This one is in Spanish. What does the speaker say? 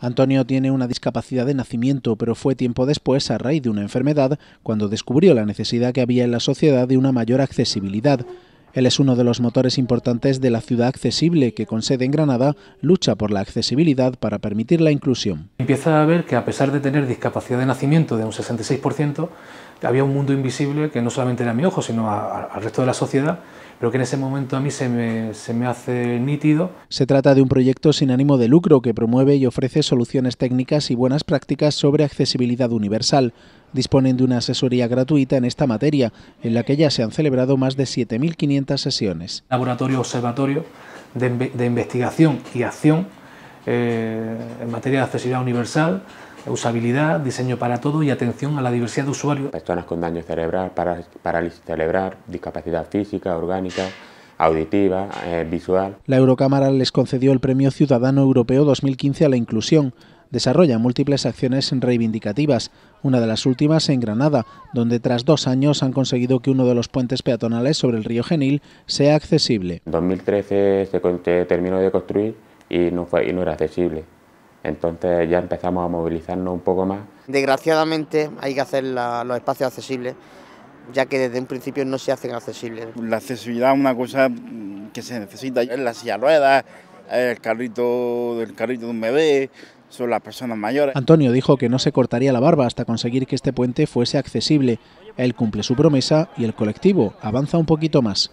Antonio tiene una discapacidad de nacimiento, pero fue tiempo después, a raíz de una enfermedad, cuando descubrió la necesidad que había en la sociedad de una mayor accesibilidad. Él es uno de los motores importantes de la ciudad accesible que con sede en Granada lucha por la accesibilidad para permitir la inclusión. Empieza a ver que a pesar de tener discapacidad de nacimiento de un 66%, había un mundo invisible que no solamente era mi ojo, sino al resto de la sociedad, pero que en ese momento a mí me, se me hace nítido. Se trata de un proyecto sin ánimo de lucro que promueve y ofrece soluciones técnicas y buenas prácticas sobre accesibilidad universal disponen de una asesoría gratuita en esta materia, en la que ya se han celebrado más de 7.500 sesiones. Laboratorio Observatorio de, Investigación y Acción eh, en materia de accesibilidad universal, usabilidad, diseño para todo y atención a la diversidad de usuarios. Personas con daño cerebral, parálisis cerebral, discapacidad física, orgánica, auditiva, eh, visual. La Eurocámara les concedió el Premio Ciudadano Europeo 2015 a la Inclusión desarrolla múltiples acciones reivindicativas, una de las últimas en Granada, donde tras dos años han conseguido que uno de los puentes peatonales sobre el río Genil sea accesible. En 2013 se terminó de construir y no, fue, y no era accesible. Entonces ya empezamos a movilizarnos un poco más. Desgraciadamente hay que hacer los espacios accesibles, ya que desde un principio no se hacen accesibles. La accesibilidad es una cosa que se necesita, la silla ruedas, el carrito, el carrito de un bebé, son las personas mayores. Antonio dijo que no se cortaría la barba hasta conseguir que este puente fuese accesible. Él cumple su promesa y el colectivo avanza un poquito más.